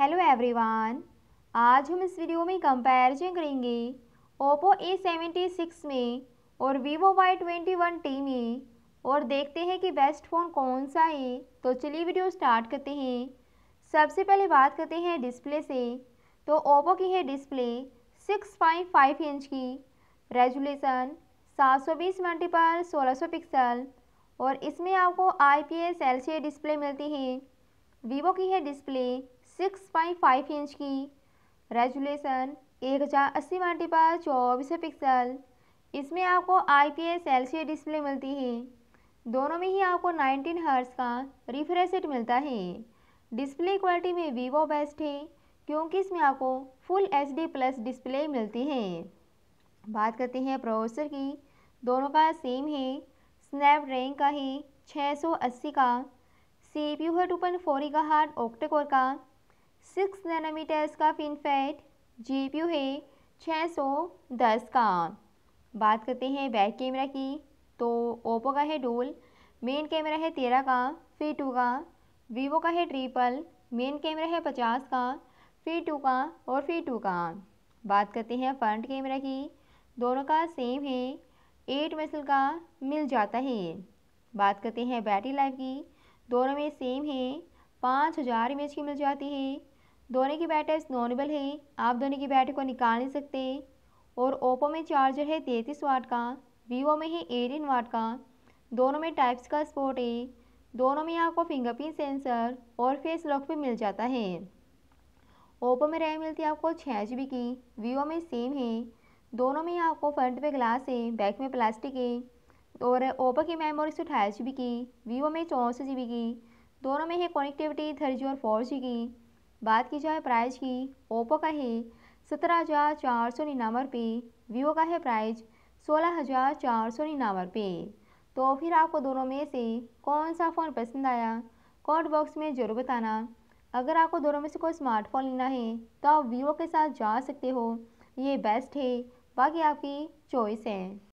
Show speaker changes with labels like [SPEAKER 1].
[SPEAKER 1] hello everyone आज हम इस वीडियो में कंपैरिजन करेंगे ओप्पो ए सेवेंटी सिक्स में और Vivo Y twenty one T में और देखते हैं कि बेस्ट फ़ोन कौन सा है तो चलिए वीडियो स्टार्ट करते हैं सबसे पहले बात करते हैं डिस्प्ले से तो ओप्पो की है display six point five inch की रेजुलेशन सात सौ बीस मल्टीपल सोलह सौ पिक्सल और इसमें आपको I P S L C display मिलती है वीवो की है display six point five inch की रेजुलेशन एक हज़ार अस्सी मल्टी पर चौबीस पिक्सल इसमें आपको I P S L C display मिलती है दोनों में ही आपको नाइनटीन हर्ट्स का रिफ्रेश रेट मिलता है डिस्प्ले क्वालिटी में वीवो बेस्ट है क्योंकि इसमें आपको full H D plus display मिलती है बात करते हैं प्रोसेसर की दोनों का सेम है स्नैपड्रैगन का है अस्सी का सी पी यू है टू पॉइंट फोर का हार्ट ऑक्टेकोर का सिक्स नैनोमीटर्स का फिनफेट जीपीयू है छः सौ दस का बात करते हैं बैक कैमरा की तो ओप्पो का है डोल मेन कैमरा है तेरह का फिर टू का वीवो का है ट्रिपल मेन कैमरा है पचास का फिर टू का और फिर टू का बात करते हैं फ्रंट कैमरा की दोनों का सेम है एट मेसल का मिल जाता है बात करते हैं बैटरी लाइफ की दोनों में सेम है पाँच हज़ार एम की मिल जाती है दोनों की बैटरी नॉर्मल है आप दोनों की बैटरी को निकाल नहीं सकते और ओप्पो में चार्जर है तैंतीस वाट का वीवो में है एटीन वाट का दोनों में टाइप्स का स्पोर्ट है दोनों में आपको फिंगरप्रिंट सेंसर और फेस लॉक भी मिल जाता है ओप्पो में रैम मिलती है आपको छः जी की वीवो में सेम है दोनों में आपको फ्रंट में ग्लास है बैक में प्लास्टिक है और ओप्पो की मेमोरी सौ अठाईस जी की वीवो में चौंसठ जी की दोनों में है कनेक्टिविटी थर्टी और फोर जी की बात की जाए प्राइज की ओप्पो का ही सत्रह हज़ार चार सौ निन्यानवे रुपये वीवो का है प्राइज़ सोलह हज़ार चार सौ निन्यानवे रुपये तो फिर आपको दोनों में से कौन सा फ़ोन पसंद आया कॉमेंट बॉक्स में ज़रूर बताना अगर आपको दोनों में से कोई स्मार्टफोन लेना है तो आप वीवो के साथ जा सकते हो ये बेस्ट है बाकी आपकी चॉइस है